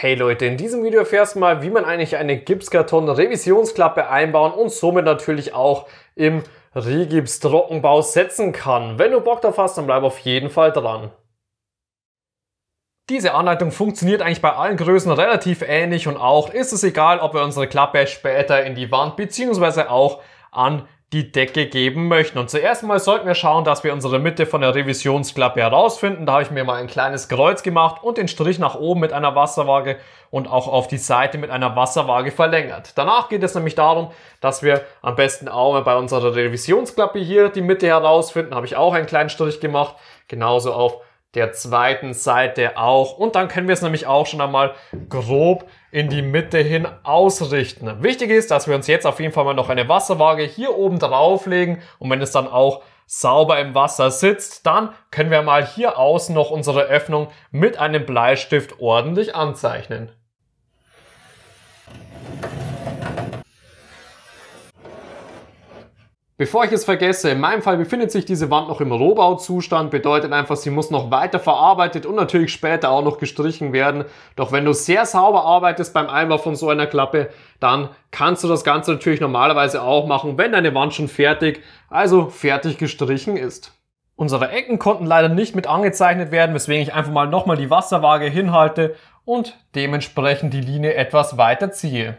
Hey Leute, in diesem Video erfährst du mal, wie man eigentlich eine Gipskarton-Revisionsklappe einbauen und somit natürlich auch im Rigips-Trockenbau setzen kann. Wenn du Bock drauf hast, dann bleib auf jeden Fall dran. Diese Anleitung funktioniert eigentlich bei allen Größen relativ ähnlich und auch ist es egal, ob wir unsere Klappe später in die Wand bzw. auch an die Decke geben möchten. Und zuerst mal sollten wir schauen, dass wir unsere Mitte von der Revisionsklappe herausfinden. Da habe ich mir mal ein kleines Kreuz gemacht und den Strich nach oben mit einer Wasserwaage und auch auf die Seite mit einer Wasserwaage verlängert. Danach geht es nämlich darum, dass wir am besten auch mal bei unserer Revisionsklappe hier die Mitte herausfinden. Da habe ich auch einen kleinen Strich gemacht. Genauso auf der zweiten Seite auch. Und dann können wir es nämlich auch schon einmal grob in die Mitte hin ausrichten. Wichtig ist, dass wir uns jetzt auf jeden Fall mal noch eine Wasserwaage hier oben drauflegen und wenn es dann auch sauber im Wasser sitzt, dann können wir mal hier außen noch unsere Öffnung mit einem Bleistift ordentlich anzeichnen. Bevor ich es vergesse, in meinem Fall befindet sich diese Wand noch im Rohbauzustand, bedeutet einfach, sie muss noch weiter verarbeitet und natürlich später auch noch gestrichen werden. Doch wenn du sehr sauber arbeitest beim Einbau von so einer Klappe, dann kannst du das Ganze natürlich normalerweise auch machen, wenn deine Wand schon fertig, also fertig gestrichen ist. Unsere Ecken konnten leider nicht mit angezeichnet werden, weswegen ich einfach mal nochmal die Wasserwaage hinhalte und dementsprechend die Linie etwas weiter ziehe.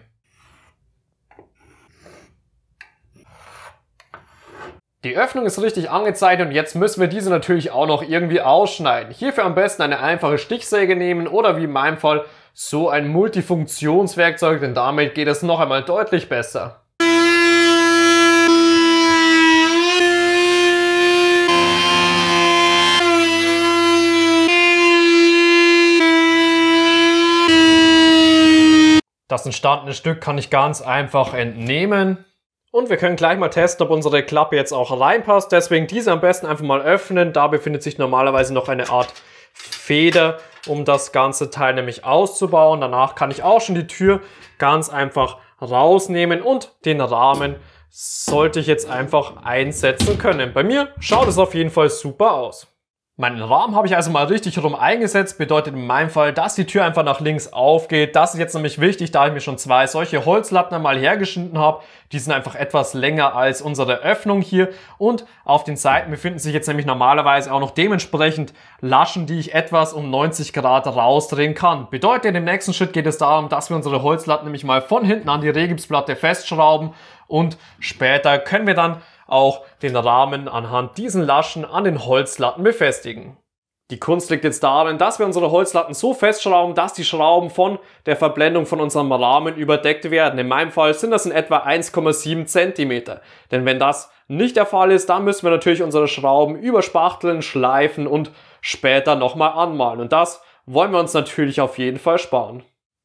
Die Öffnung ist richtig angezeigt und jetzt müssen wir diese natürlich auch noch irgendwie ausschneiden. Hierfür am besten eine einfache Stichsäge nehmen oder wie in meinem Fall so ein Multifunktionswerkzeug, denn damit geht es noch einmal deutlich besser. Das entstandene Stück kann ich ganz einfach entnehmen und wir können gleich mal testen, ob unsere Klappe jetzt auch reinpasst. Deswegen diese am besten einfach mal öffnen. Da befindet sich normalerweise noch eine Art Feder, um das ganze Teil nämlich auszubauen. Danach kann ich auch schon die Tür ganz einfach rausnehmen und den Rahmen sollte ich jetzt einfach einsetzen können. Bei mir schaut es auf jeden Fall super aus. Meinen Rahmen habe ich also mal richtig rum eingesetzt, bedeutet in meinem Fall, dass die Tür einfach nach links aufgeht. Das ist jetzt nämlich wichtig, da ich mir schon zwei solche Holzlatten einmal hergeschnitten habe. Die sind einfach etwas länger als unsere Öffnung hier. Und auf den Seiten befinden sich jetzt nämlich normalerweise auch noch dementsprechend Laschen, die ich etwas um 90 Grad rausdrehen kann. Bedeutet, im nächsten Schritt geht es darum, dass wir unsere Holzlatten nämlich mal von hinten an die Regipsplatte festschrauben und später können wir dann auch den Rahmen anhand diesen Laschen an den Holzlatten befestigen. Die Kunst liegt jetzt darin, dass wir unsere Holzlatten so festschrauben, dass die Schrauben von der Verblendung von unserem Rahmen überdeckt werden. In meinem Fall sind das in etwa 1,7 Zentimeter. Denn wenn das nicht der Fall ist, dann müssen wir natürlich unsere Schrauben überspachteln, schleifen und später nochmal anmalen. Und das wollen wir uns natürlich auf jeden Fall sparen.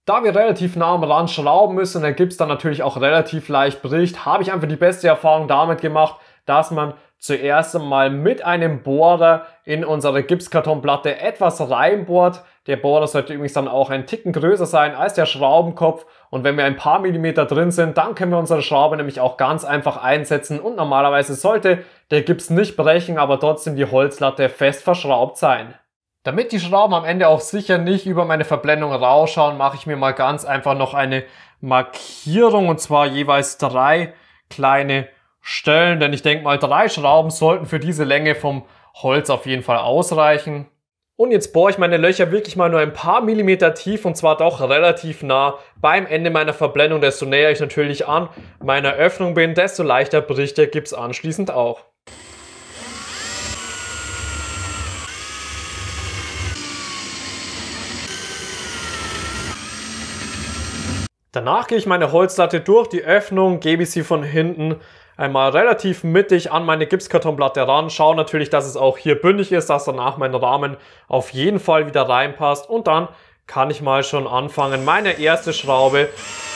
Da wir relativ nah am Rand schrauben müssen und der Gips dann natürlich auch relativ leicht bricht, habe ich einfach die beste Erfahrung damit gemacht, dass man zuerst einmal mit einem Bohrer in unsere Gipskartonplatte etwas reinbohrt. Der Bohrer sollte übrigens dann auch ein Ticken größer sein als der Schraubenkopf und wenn wir ein paar Millimeter drin sind, dann können wir unsere Schraube nämlich auch ganz einfach einsetzen und normalerweise sollte der Gips nicht brechen, aber trotzdem die Holzlatte fest verschraubt sein. Damit die Schrauben am Ende auch sicher nicht über meine Verblendung rausschauen, mache ich mir mal ganz einfach noch eine Markierung und zwar jeweils drei kleine Stellen, denn ich denke mal, drei Schrauben sollten für diese Länge vom Holz auf jeden Fall ausreichen. Und jetzt bohre ich meine Löcher wirklich mal nur ein paar Millimeter tief und zwar doch relativ nah beim Ende meiner Verblendung. Desto näher ich natürlich an meiner Öffnung bin, desto leichter bricht der Gips anschließend auch. Danach gehe ich meine Holzlatte durch die Öffnung, gebe ich sie von hinten einmal relativ mittig an meine Gipskartonplatte ran, schaue natürlich, dass es auch hier bündig ist, dass danach mein Rahmen auf jeden Fall wieder reinpasst und dann kann ich mal schon anfangen, meine erste Schraube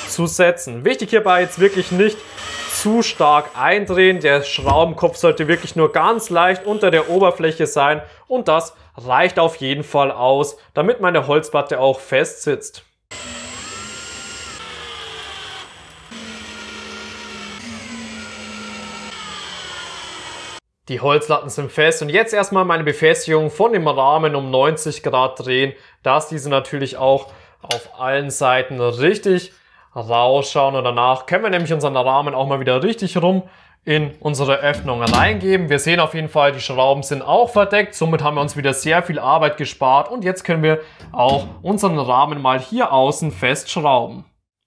zu setzen. Wichtig hierbei jetzt wirklich nicht zu stark eindrehen. Der Schraubenkopf sollte wirklich nur ganz leicht unter der Oberfläche sein und das reicht auf jeden Fall aus, damit meine Holzplatte auch fest sitzt. Die Holzlatten sind fest und jetzt erstmal meine Befestigung von dem Rahmen um 90 Grad drehen, dass diese natürlich auch auf allen Seiten richtig rausschauen und danach können wir nämlich unseren Rahmen auch mal wieder richtig rum in unsere Öffnung reingeben. Wir sehen auf jeden Fall, die Schrauben sind auch verdeckt, somit haben wir uns wieder sehr viel Arbeit gespart und jetzt können wir auch unseren Rahmen mal hier außen festschrauben.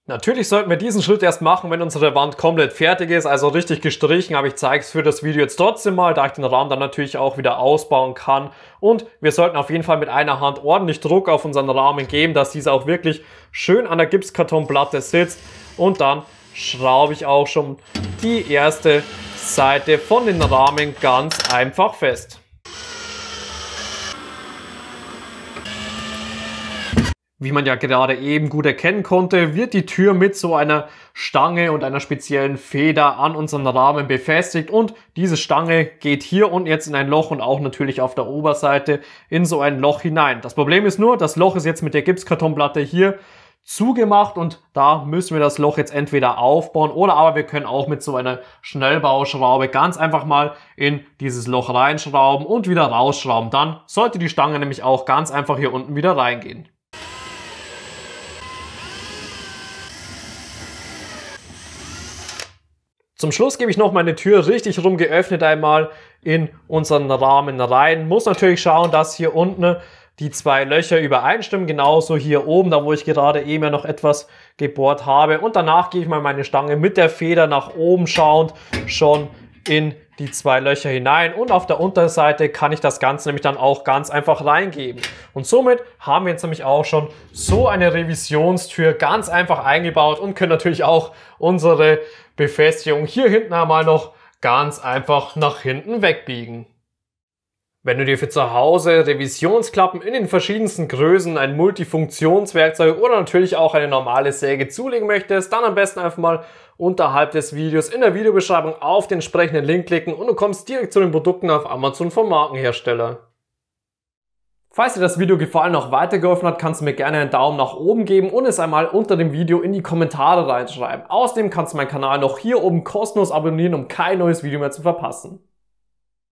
Natürlich sollten wir diesen Schritt erst machen, wenn unsere Wand komplett fertig ist, also richtig gestrichen, aber ich zeige es für das Video jetzt trotzdem mal, da ich den Rahmen dann natürlich auch wieder ausbauen kann. Und wir sollten auf jeden Fall mit einer Hand ordentlich Druck auf unseren Rahmen geben, dass dieser auch wirklich schön an der Gipskartonplatte sitzt. Und dann schraube ich auch schon die erste Seite von den Rahmen ganz einfach fest. Wie man ja gerade eben gut erkennen konnte, wird die Tür mit so einer Stange und einer speziellen Feder an unseren Rahmen befestigt und diese Stange geht hier unten jetzt in ein Loch und auch natürlich auf der Oberseite in so ein Loch hinein. Das Problem ist nur, das Loch ist jetzt mit der Gipskartonplatte hier zugemacht und da müssen wir das Loch jetzt entweder aufbauen oder aber wir können auch mit so einer Schnellbauschraube ganz einfach mal in dieses Loch reinschrauben und wieder rausschrauben. Dann sollte die Stange nämlich auch ganz einfach hier unten wieder reingehen. Zum Schluss gebe ich noch meine Tür richtig rum geöffnet einmal in unseren Rahmen rein. Muss natürlich schauen, dass hier unten die zwei Löcher übereinstimmen, genauso hier oben, da wo ich gerade eben noch etwas gebohrt habe. Und danach gehe ich mal meine Stange mit der Feder nach oben schauend schon in die zwei Löcher hinein und auf der Unterseite kann ich das Ganze nämlich dann auch ganz einfach reingeben. Und somit haben wir jetzt nämlich auch schon so eine Revisionstür ganz einfach eingebaut und können natürlich auch unsere Befestigung hier hinten einmal noch ganz einfach nach hinten wegbiegen. Wenn du dir für zu Hause Revisionsklappen in den verschiedensten Größen, ein Multifunktionswerkzeug oder natürlich auch eine normale Säge zulegen möchtest, dann am besten einfach mal unterhalb des Videos in der Videobeschreibung auf den entsprechenden Link klicken und du kommst direkt zu den Produkten auf Amazon vom Markenhersteller. Falls dir das Video gefallen und auch weitergeholfen hat, kannst du mir gerne einen Daumen nach oben geben und es einmal unter dem Video in die Kommentare reinschreiben. Außerdem kannst du meinen Kanal noch hier oben kostenlos abonnieren, um kein neues Video mehr zu verpassen.